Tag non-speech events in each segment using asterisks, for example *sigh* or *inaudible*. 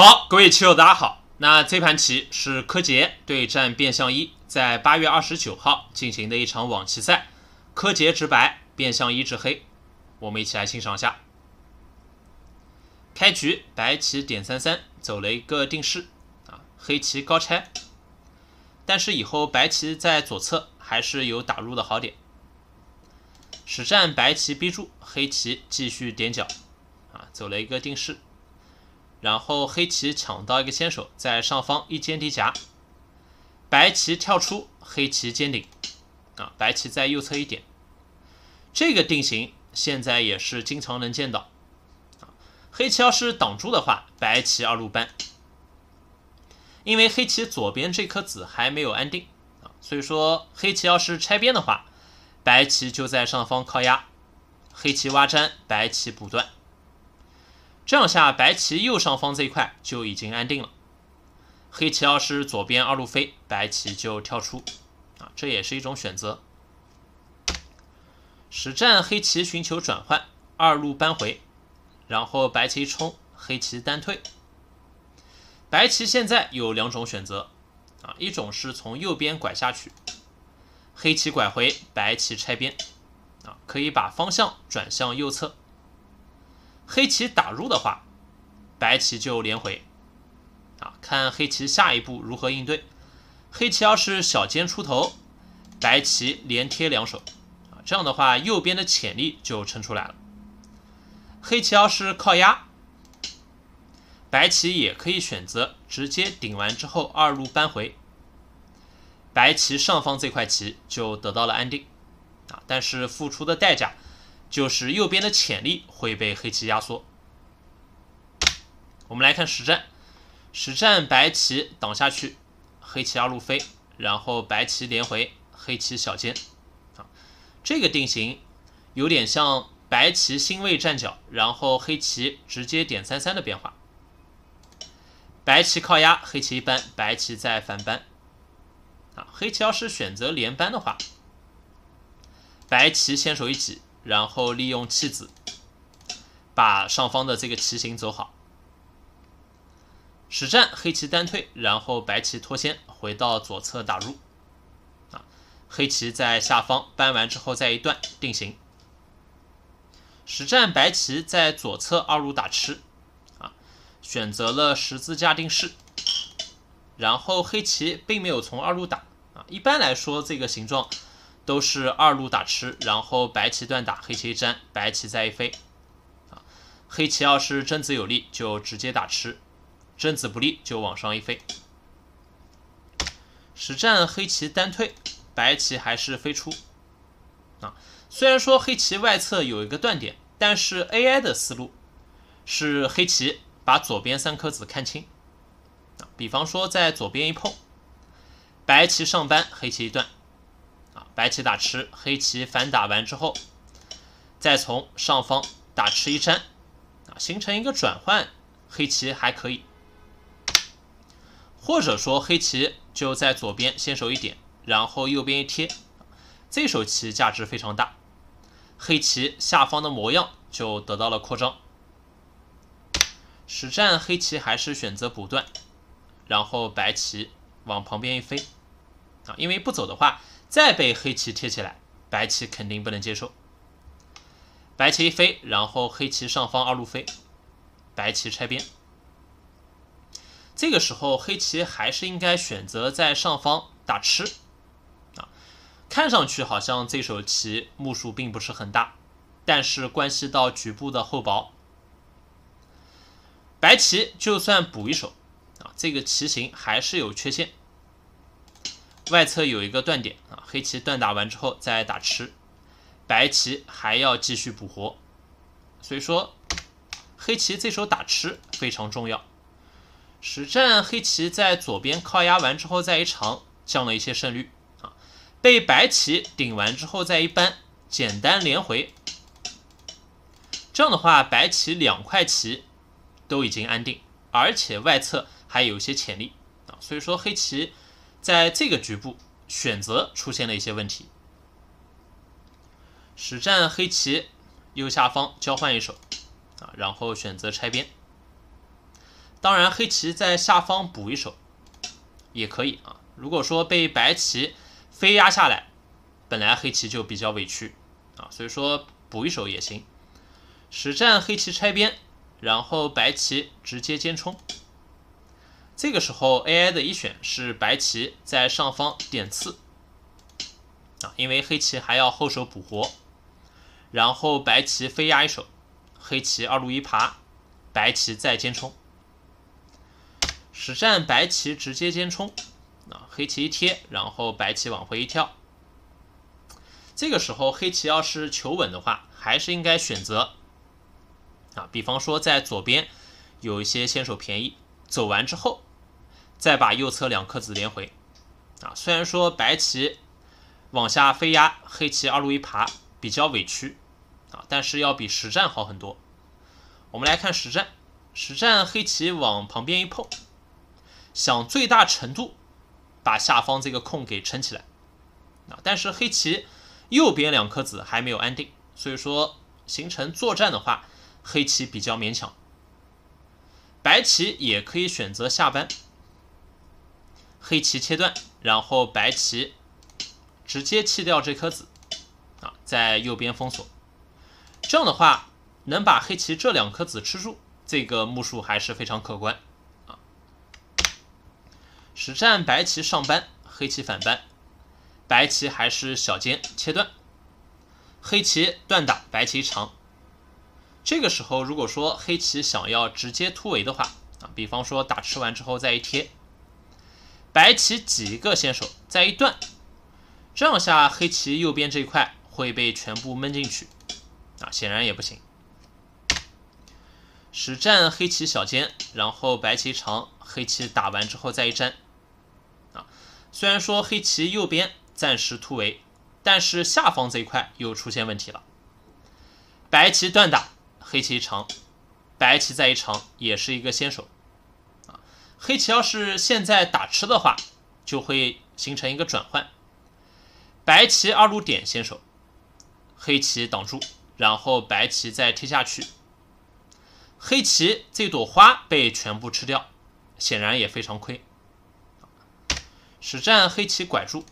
好，各位棋友，大家好。那这盘棋是柯洁对战变相一，在八月二十九号进行的一场网棋赛。柯洁执白，变相一执黑，我们一起来欣赏一下。开局白棋点三三，走了一个定式啊。黑棋高拆，但是以后白棋在左侧还是有打入的好点。实战白棋逼住，黑棋继续点角啊，走了一个定式。然后黑棋抢到一个先手，在上方一尖底夹，白棋跳出，黑棋尖顶，啊，白棋在右侧一点，这个定型现在也是经常能见到。啊，黑棋要是挡住的话，白棋二路搬，因为黑棋左边这颗子还没有安定啊，所以说黑棋要是拆边的话，白棋就在上方靠压，黑棋挖粘，白棋补断。这样下，白棋右上方这一块就已经安定了。黑棋要是左边二路飞，白棋就跳出，啊，这也是一种选择。实战黑棋寻求转换，二路扳回，然后白棋冲，黑棋单退。白棋现在有两种选择，啊，一种是从右边拐下去，黑棋拐回，白棋拆边，啊，可以把方向转向右侧。黑棋打入的话，白棋就连回，啊，看黑棋下一步如何应对。黑棋要是小尖出头，白棋连贴两手，啊，这样的话右边的潜力就撑出来了。黑棋要是靠压，白棋也可以选择直接顶完之后二路扳回，白棋上方这块棋就得到了安定，啊，但是付出的代价。就是右边的潜力会被黑棋压缩。我们来看实战，实战白棋挡下去，黑棋二路飞，然后白棋连回，黑棋小尖。啊，这个定型有点像白棋星位站角，然后黑棋直接点三三的变化。白棋靠压，黑棋一扳，白棋再反扳。啊，黑棋要是选择连扳的话，白棋先手一挤。然后利用弃子把上方的这个棋形走好。实战黑棋单退，然后白棋脱先回到左侧打入。啊，黑棋在下方搬完之后再一段定型。实战白棋在左侧二路打吃，啊，选择了十字架定式。然后黑棋并没有从二路打，啊，一般来说这个形状。都是二路打吃，然后白棋断打，黑棋一粘，白棋再一飞。啊，黑棋要是真子有利，就直接打吃；真子不利，就往上一飞。实战黑棋单退，白棋还是飞出。啊，虽然说黑棋外侧有一个断点，但是 AI 的思路是黑棋把左边三颗子看清。啊，比方说在左边一碰，白棋上班，黑棋一断。白棋打吃，黑棋反打完之后，再从上方打吃一粘，啊，形成一个转换。黑棋还可以，或者说黑棋就在左边先手一点，然后右边一贴，这手棋价值非常大。黑棋下方的模样就得到了扩张。实战黑棋还是选择补断，然后白棋往旁边一飞，啊，因为不走的话。再被黑棋贴起来，白棋肯定不能接受。白棋一飞，然后黑棋上方二路飞，白棋拆边。这个时候黑棋还是应该选择在上方打吃啊。看上去好像这手棋目数并不是很大，但是关系到局部的厚薄。白棋就算补一手啊，这个棋形还是有缺陷。外侧有一个断点啊，黑棋断打完之后再打吃，白棋还要继续补活，所以说黑棋这手打吃非常重要。实战黑棋在左边靠压完之后再一长，降了一些胜率啊，被白棋顶完之后再一扳，简单连回。这样的话，白棋两块棋都已经安定，而且外侧还有一些潜力啊，所以说黑棋。在这个局部选择出现了一些问题。实战黑棋右下方交换一手啊，然后选择拆边。当然，黑棋在下方补一手也可以啊。如果说被白棋飞压下来，本来黑棋就比较委屈啊，所以说补一手也行。实战黑棋拆边，然后白棋直接尖冲。这个时候，AI 的一选是白棋在上方点刺，啊，因为黑棋还要后手补活，然后白棋飞压一手，黑棋二路一爬，白棋再尖冲。实战白棋直接尖冲，啊，黑棋一贴，然后白棋往回一跳。这个时候，黑棋要是求稳的话，还是应该选择，啊，比方说在左边有一些先手便宜，走完之后。再把右侧两颗子连回，啊，虽然说白棋往下飞压，黑棋二路一爬比较委屈，啊，但是要比实战好很多。我们来看实战，实战黑棋往旁边一碰，想最大程度把下方这个空给撑起来，啊，但是黑棋右边两颗子还没有安定，所以说形成作战的话，黑棋比较勉强。白棋也可以选择下搬。黑棋切断，然后白棋直接弃掉这颗子，啊，在右边封锁，这样的话能把黑棋这两颗子吃住，这个目数还是非常可观啊。实战白棋上班，黑棋反班，白棋还是小尖切断，黑棋断打白棋长。这个时候如果说黑棋想要直接突围的话，啊，比方说打吃完之后再一贴。白棋几个先手，再一断，这样下黑棋右边这一块会被全部闷进去啊，显然也不行。实战黑棋小尖，然后白棋长，黑棋打完之后再一粘啊。虽然说黑棋右边暂时突围，但是下方这一块又出现问题了。白棋断打，黑棋长，白棋再一长，也是一个先手。黑棋要是现在打吃的话，就会形成一个转换，白棋二路点先手，黑棋挡住，然后白棋再贴下去，黑棋这朵花被全部吃掉，显然也非常亏。实战黑棋拐住，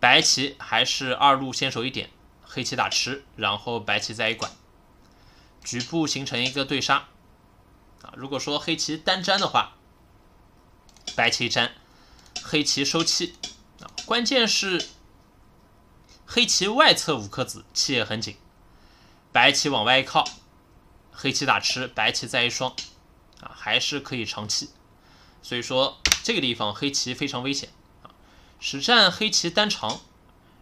白棋还是二路先手一点，黑棋打吃，然后白棋再一拐，局部形成一个对杀。如果说黑棋单粘的话，白棋粘，黑棋收气啊，关键是黑棋外侧五颗子气也很紧，白棋往外一靠，黑棋打吃，白棋再一双啊，还是可以长气，所以说这个地方黑棋非常危险啊。实战黑棋单长，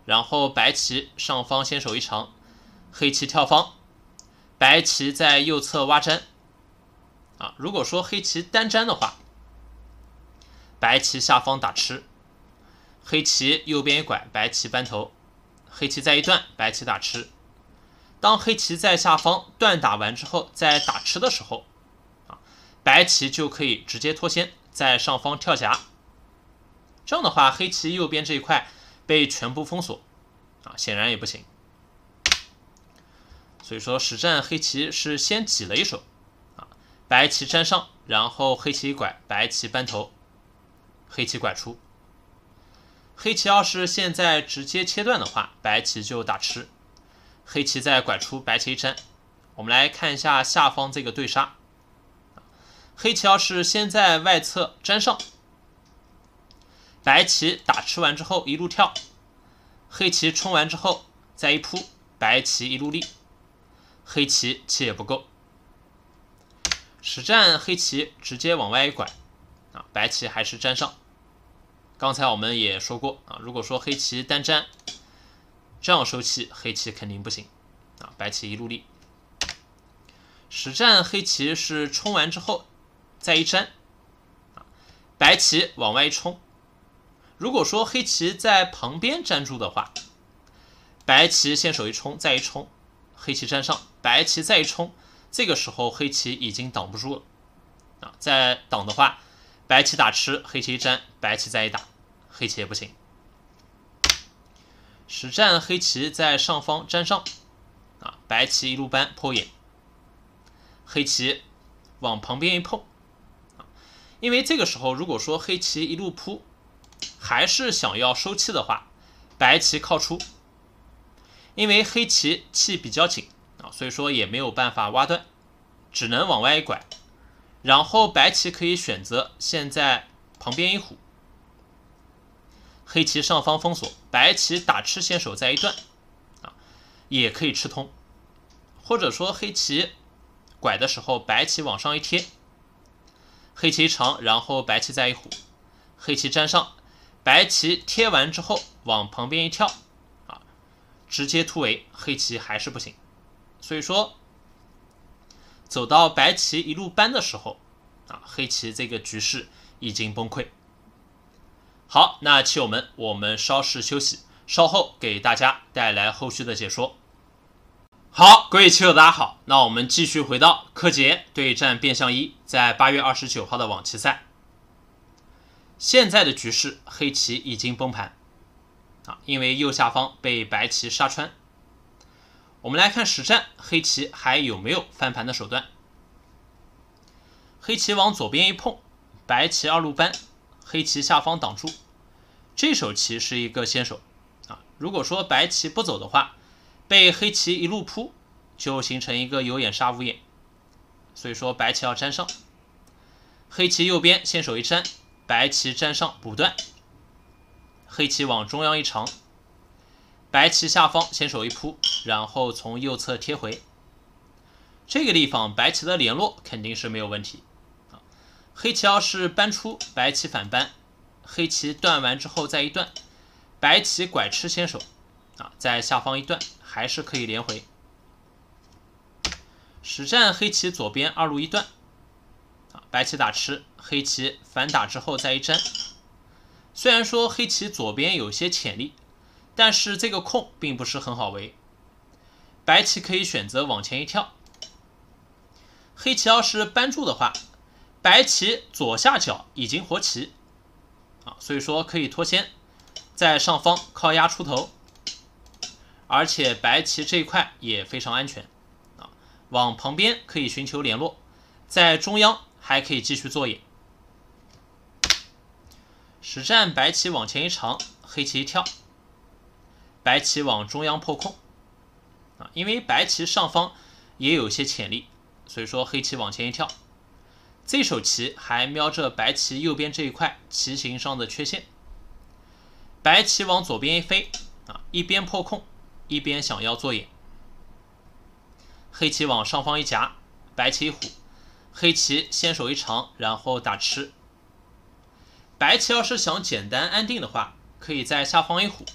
然后白棋上方先手一长，黑棋跳方，白棋在右侧挖粘。啊，如果说黑棋单粘的话，白棋下方打吃，黑棋右边一拐，白棋扳头，黑棋再一断，白棋打吃。当黑棋在下方断打完之后，在打吃的时候，啊，白棋就可以直接脱先，在上方跳夹。这样的话，黑棋右边这一块被全部封锁，啊，显然也不行。所以说，实战黑棋是先挤了一手。白棋粘上，然后黑棋一拐，白棋扳头，黑棋拐出。黑棋要是现在直接切断的话，白棋就打吃。黑棋再拐出，白棋一粘。我们来看一下下方这个对杀。黑棋要是先在外侧粘上，白棋打吃完之后一路跳，黑棋冲完之后再一扑，白棋一路立，黑棋气也不够。实战黑棋直接往外一拐，啊，白棋还是粘上。刚才我们也说过啊，如果说黑棋单粘这样收气，黑棋肯定不行啊。白棋一路立。实战黑棋是冲完之后再一粘，啊，白棋往外一冲。如果说黑棋在旁边粘住的话，白棋先手一冲，再一冲，黑棋粘上，白棋再一冲。这个时候黑棋已经挡不住了啊！再挡的话，白棋打吃，黑棋一粘，白棋再一打，黑棋也不行。实战黑棋在上方粘上啊，白棋一路扳破眼，黑棋往旁边一碰啊，因为这个时候如果说黑棋一路扑，还是想要收气的话，白棋靠出，因为黑棋气比较紧。所以说也没有办法挖断，只能往外拐，然后白棋可以选择现在旁边一虎，黑棋上方封锁，白棋打吃先手再一断，啊，也可以吃通，或者说黑棋拐的时候白棋往上一贴，黑棋一长，然后白棋再一虎，黑棋粘上，白棋贴完之后往旁边一跳，啊，直接突围，黑棋还是不行。所以说，走到白棋一路搬的时候，啊，黑棋这个局势已经崩溃。好，那棋友们，我们稍事休息，稍后给大家带来后续的解说。好，各位棋友，大家好，那我们继续回到柯洁对战变相一在八月二十九号的网棋赛。现在的局势，黑棋已经崩盘，啊，因为右下方被白棋杀穿。我们来看实战，黑棋还有没有翻盘的手段？黑棋往左边一碰，白棋二路扳，黑棋下方挡住。这手棋是一个先手啊！如果说白棋不走的话，被黑棋一路扑，就形成一个有眼杀无眼。所以说白棋要粘上，黑棋右边先手一粘，白棋粘上不断。黑棋往中央一长。白棋下方先手一扑，然后从右侧贴回。这个地方白棋的联络肯定是没有问题啊。黑棋要是搬出，白棋反搬，黑棋断完之后再一断，白棋拐吃先手啊，在下方一断还是可以连回。实战黑棋左边二路一断啊，白棋打吃，黑棋反打之后再一粘。虽然说黑棋左边有些潜力。但是这个空并不是很好围，白棋可以选择往前一跳，黑棋要是扳住的话，白棋左下角已经活棋，啊，所以说可以脱先，在上方靠压出头，而且白棋这一块也非常安全啊，往旁边可以寻求联络，在中央还可以继续做眼。实战白棋往前一长，黑棋一跳。白棋往中央破空，啊，因为白棋上方也有些潜力，所以说黑棋往前一跳，这手棋还瞄着白棋右边这一块棋形上的缺陷。白棋往左边一飞，啊，一边破空，一边想要做眼。黑棋往上方一夹，白棋一虎，黑棋先手一长，然后打吃。白棋要是想简单安定的话，可以在下方一虎。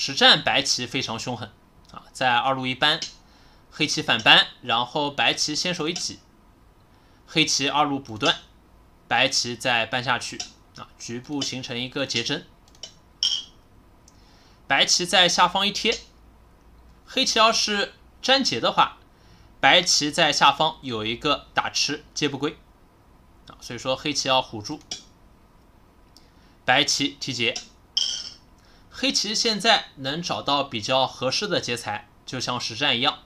实战白棋非常凶狠啊，在二路一扳，黑棋反扳，然后白棋先手一挤，黑棋二路补断，白棋再扳下去啊，局部形成一个结针。白棋在下方一贴，黑棋要是粘结的话，白棋在下方有一个打吃皆不归啊，所以说黑棋要虎住，白棋提劫。黑棋现在能找到比较合适的劫材，就像实战一样，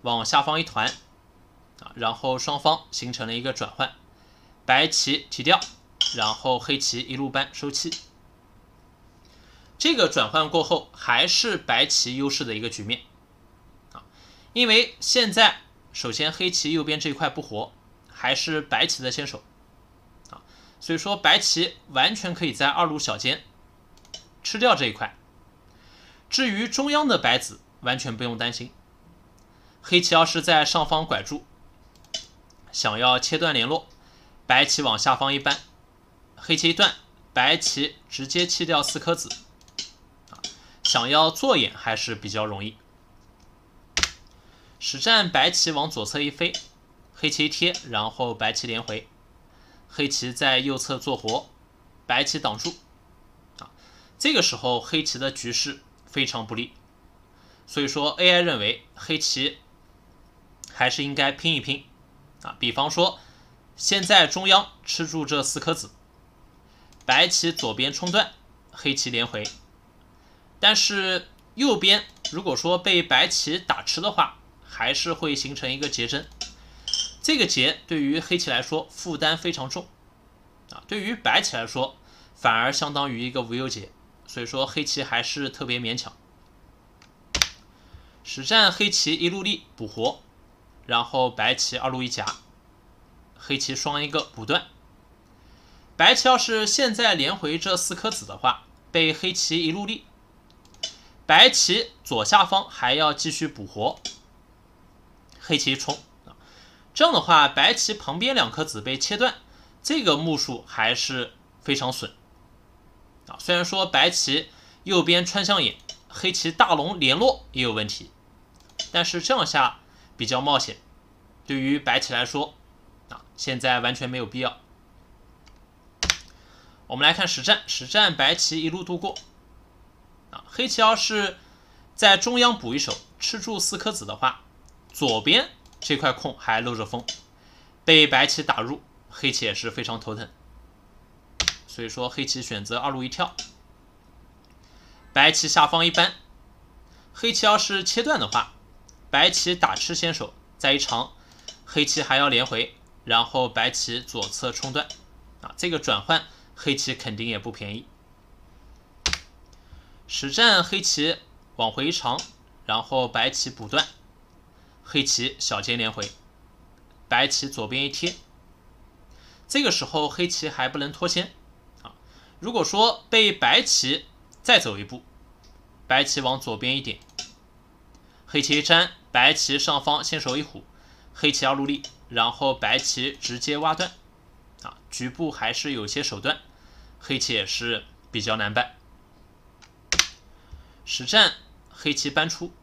往下方一团，啊，然后双方形成了一个转换，白棋提掉，然后黑棋一路搬收七。这个转换过后，还是白棋优势的一个局面，啊，因为现在首先黑棋右边这一块不活，还是白棋的先手，啊，所以说白棋完全可以在二路小尖。吃掉这一块。至于中央的白子，完全不用担心。黑棋要是在上方拐住，想要切断联络，白棋往下方一扳，黑棋一断，白棋直接弃掉四颗子。想要做眼还是比较容易。实战白棋往左侧一飞，黑棋一贴，然后白棋连回，黑棋在右侧做活，白棋挡住。这个时候黑棋的局势非常不利，所以说 AI 认为黑棋还是应该拼一拼啊。比方说，先在中央吃住这四颗子，白棋左边冲断，黑棋连回。但是右边如果说被白棋打吃的话，还是会形成一个结针。这个结对于黑棋来说负担非常重啊，对于白棋来说反而相当于一个无忧结。所以说黑棋还是特别勉强。实战黑棋一路力补活，然后白棋二路一夹，黑棋双一个补断。白棋要是现在连回这四颗子的话，被黑棋一路力，白棋左下方还要继续补活，黑棋冲啊，这样的话白棋旁边两颗子被切断，这个目数还是非常损。虽然说白棋右边穿象眼，黑棋大龙联络也有问题，但是这样下比较冒险，对于白棋来说，啊，现在完全没有必要。我们来看实战，实战白棋一路度过，啊，黑棋要是，在中央补一手吃住四颗子的话，左边这块空还漏着风，被白棋打入，黑棋也是非常头疼。所以说，黑棋选择二路一跳，白棋下方一般，黑棋要是切断的话，白棋打吃先手，再一长，黑棋还要连回，然后白棋左侧冲断，啊，这个转换黑棋肯定也不便宜。实战黑棋往回一长，然后白棋补断，黑棋小尖连回，白棋左边一贴。这个时候黑棋还不能脱先。如果说被白棋再走一步，白棋往左边一点，黑棋一粘，白棋上方先手一虎，黑棋要入力，然后白棋直接挖断，啊，局部还是有些手段，黑棋也是比较难办。实战黑棋搬出，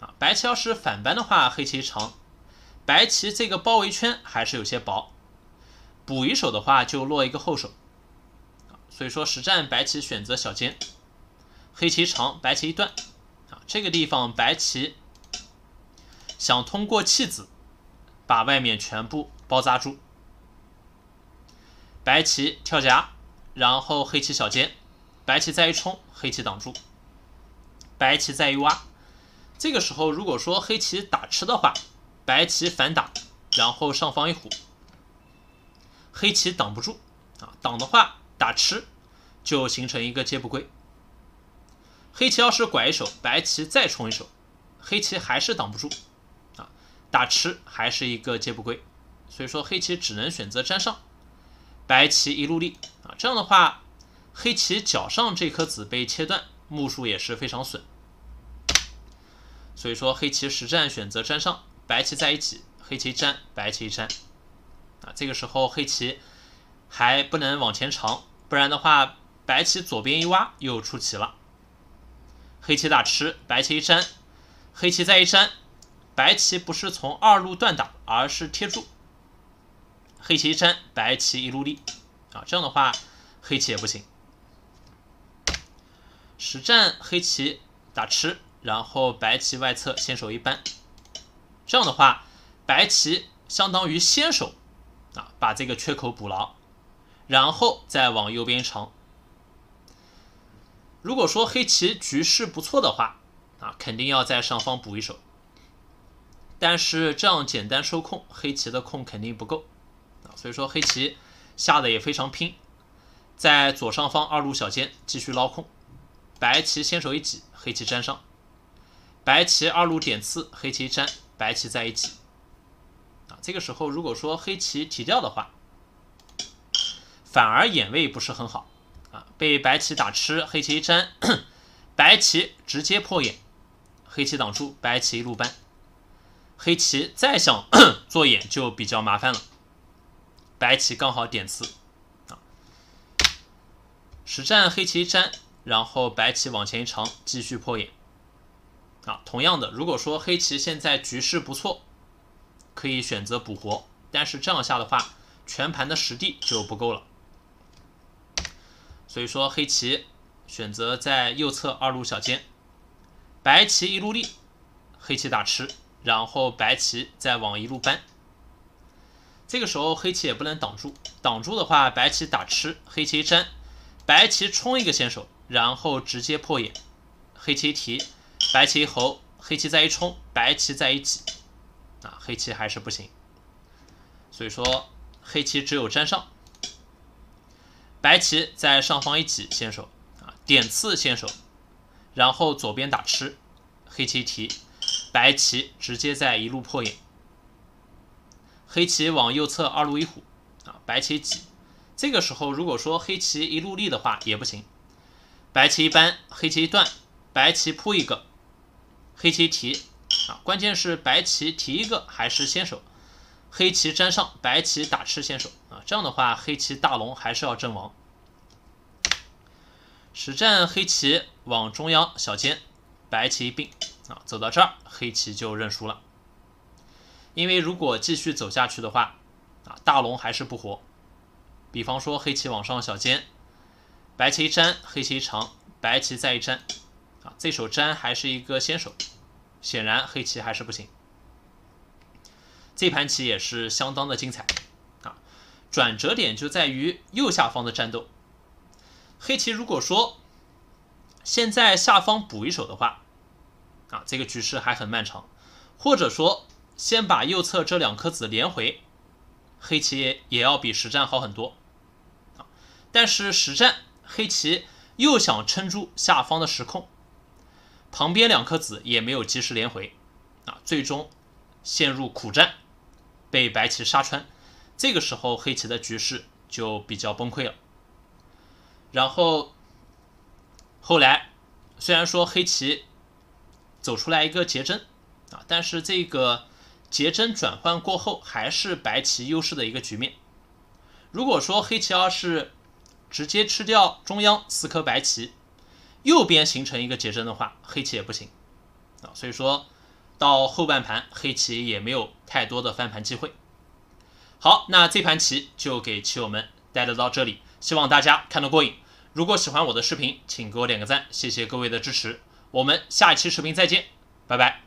啊，白棋要是反搬的话，黑棋长，白棋这个包围圈还是有些薄，补一手的话就落一个后手。所以说实战白棋选择小尖，黑棋长，白棋一断啊，这个地方白棋想通过弃子把外面全部包扎住。白棋跳夹，然后黑棋小尖，白棋再一冲，黑棋挡住，白棋再一挖。这个时候如果说黑棋打吃的话，白棋反打，然后上方一虎，黑棋挡不住啊，挡的话。打吃就形成一个接不归，黑棋要是拐一手，白棋再冲一手，黑棋还是挡不住啊！打吃还是一个接不归，所以说黑棋只能选择粘上，白棋一路立啊，这样的话黑棋脚上这颗子被切断，目数也是非常损，所以说黑棋实战选择粘上，白棋在一起，黑棋粘，白棋粘啊，这个时候黑棋还不能往前长。不然的话，白棋左边一挖又出棋了。黑棋打吃，白棋一粘，黑棋再一粘，白棋不是从二路断挡，而是贴住。黑棋一粘，白棋一路立啊，这样的话黑棋也不行。实战黑棋打吃，然后白棋外侧先手一扳，这样的话白棋相当于先手啊，把这个缺口补牢。然后再往右边长。如果说黑棋局势不错的话，啊，肯定要在上方补一手。但是这样简单收控，黑棋的控肯定不够，啊，所以说黑棋下的也非常拼，在左上方二路小尖继续捞控。白棋先手一挤，黑棋粘上；白棋二路点刺，黑棋粘，白棋在一起。啊，这个时候如果说黑棋提掉的话。反而眼位不是很好啊，被白棋打吃，黑棋一粘，白棋直接破眼，黑棋挡住，白棋一路扳，黑棋再想 *coughs* 做眼就比较麻烦了。白棋刚好点刺啊，实战黑棋一粘，然后白棋往前一长，继续破眼啊。同样的，如果说黑棋现在局势不错，可以选择补活，但是这样下的话，全盘的实地就不够了。所以说黑棋选择在右侧二路小尖，白棋一路立，黑棋打吃，然后白棋再往一路搬。这个时候黑棋也不能挡住，挡住的话白棋打吃，黑棋一粘，白棋冲一个先手，然后直接破眼，黑棋一提，白棋一侯，黑棋再一冲，白棋再一起，啊，黑棋还是不行。所以说黑棋只有粘上。白棋在上方一挤先手啊，点刺先手，然后左边打吃，黑棋提，白棋直接在一路破眼，黑棋往右侧二路一虎啊，白棋挤。这个时候如果说黑棋一路立的话也不行，白棋一扳，黑棋一断，白棋扑一个，黑棋提啊，关键是白棋提一个还是先手。黑棋粘上，白棋打吃先手啊，这样的话黑棋大龙还是要阵亡。实战黑棋往中央小尖，白棋一并啊，走到这儿黑棋就认输了，因为如果继续走下去的话啊，大龙还是不活。比方说黑棋往上小尖，白棋一粘，黑棋一长，白棋再一粘啊，这手粘还是一个先手，显然黑棋还是不行。这盘棋也是相当的精彩啊！转折点就在于右下方的战斗。黑棋如果说现在下方补一手的话，啊，这个局势还很漫长。或者说先把右侧这两颗子连回，黑棋也也要比实战好很多啊。但是实战黑棋又想撑住下方的实控，旁边两颗子也没有及时连回啊，最终陷入苦战。被白棋杀穿，这个时候黑棋的局势就比较崩溃了。然后后来虽然说黑棋走出来一个结针啊，但是这个结针转换过后，还是白棋优势的一个局面。如果说黑棋要是直接吃掉中央四颗白棋，右边形成一个结针的话，黑棋也不行啊，所以说。到后半盘，黑棋也没有太多的翻盘机会。好，那这盘棋就给棋友们带得到这里，希望大家看得过瘾。如果喜欢我的视频，请给我点个赞，谢谢各位的支持。我们下一期视频再见，拜拜。